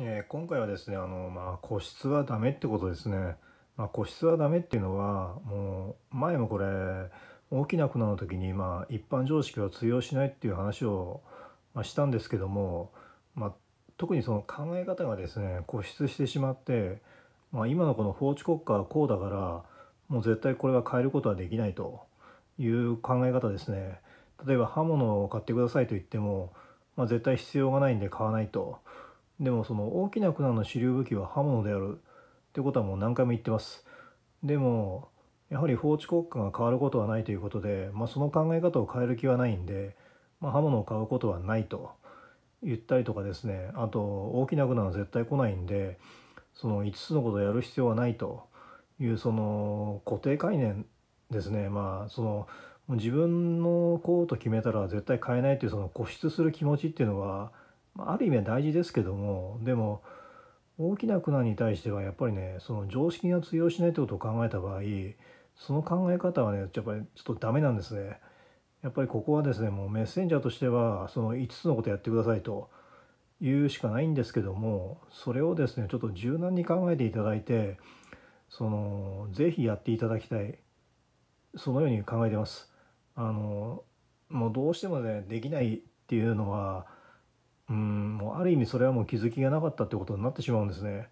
えー、今回はですねあの、まあ、個室はダメってことですね、まあ、個室はダメっていうのはもう前もこれ大きな船の時に、まあ、一般常識は通用しないっていう話を、まあ、したんですけども、まあ、特にその考え方がですね固執してしまって、まあ、今のこの法治国家はこうだからもう絶対これは変えることはできないという考え方ですね例えば刃物を買ってくださいと言っても、まあ、絶対必要がないんで買わないと。でもその大きな苦の主流武器は刃物であるってことはもう何回も言ってます。でもやはり法治国家が変わることはないということで、まあ、その考え方を変える気はないんで、まあ、刃物を買うことはないと言ったりとかですねあと大きな苦難は絶対来ないんでその5つのことをやる必要はないというその固定概念ですねまあその自分のこうと決めたら絶対変えないというその固執する気持ちっていうのはある意味は大事ですけどもでも大きな苦難に対してはやっぱりねその常識が通用しないということを考えた場合その考え方はねやっぱりちょっとダメなんですね。やっぱりここはですねもうメッセンジャーとしてはその5つのことやってくださいというしかないんですけどもそれをですねちょっと柔軟に考えていただいてそのぜひやっていただきたいそのように考えてます。あのもうどうしてもねできないっていうのはうんもうある意味それはもう気づきがなかったってことになってしまうんですね。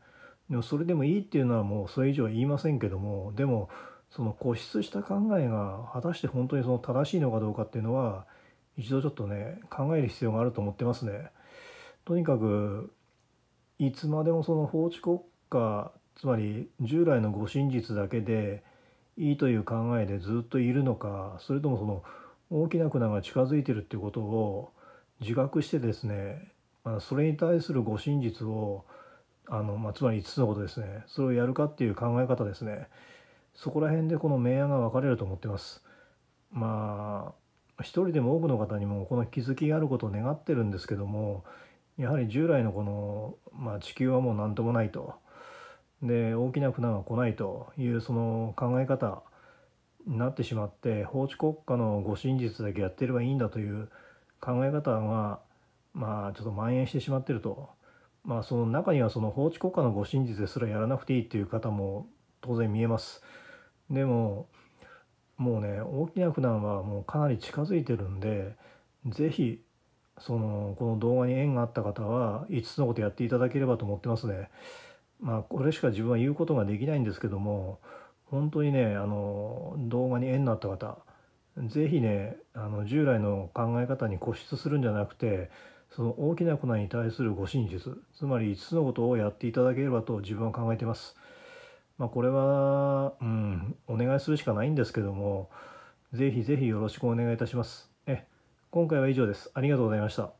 でもそれでもいいっていうのはもうそれ以上は言いませんけどもでもその固執した考えが果たして本当にその正しいのかどうかっていうのは一度ちょっとね考える必要があると思ってますね。とにかくいつまでもその法治国家つまり従来の護身術だけでいいという考えでずっといるのかそれともその大きな船が近づいてるっていうことを自覚してですね、まそれに対するご真実をあの、まあ、つまり5つのことですねそれをやるかっていう考え方ですねそこら辺でこの明暗が分かれると思ってます。まあ一人でも多くの方にもこの気づきがあることを願ってるんですけどもやはり従来のこの、まあ、地球はもう何ともないとで大きな船は来ないというその考え方になってしまって法治国家のご真実だけやってればいいんだという考え方が、まあ、ちょっと蔓延してしまってると、まあ、その中にはその法治国家のご真実ですらやらなくていいっていう方も当然見えます。でももうね大きな苦難はもうかなり近づいてるんで是非そのこの動画に縁があった方は5つのことやっていただければと思ってますね。まあこれしか自分は言うことができないんですけども本当にねあの動画に縁のあった方是非ねあの従来の考え方に固執するんじゃなくてその大きな粉に対するご真実つまり5つのことをやっていただければと自分は考えてます。まあ、これは、うん、お願いするしかないんですけども、ぜひぜひよろしくお願いいたします。え今回は以上です。ありがとうございました。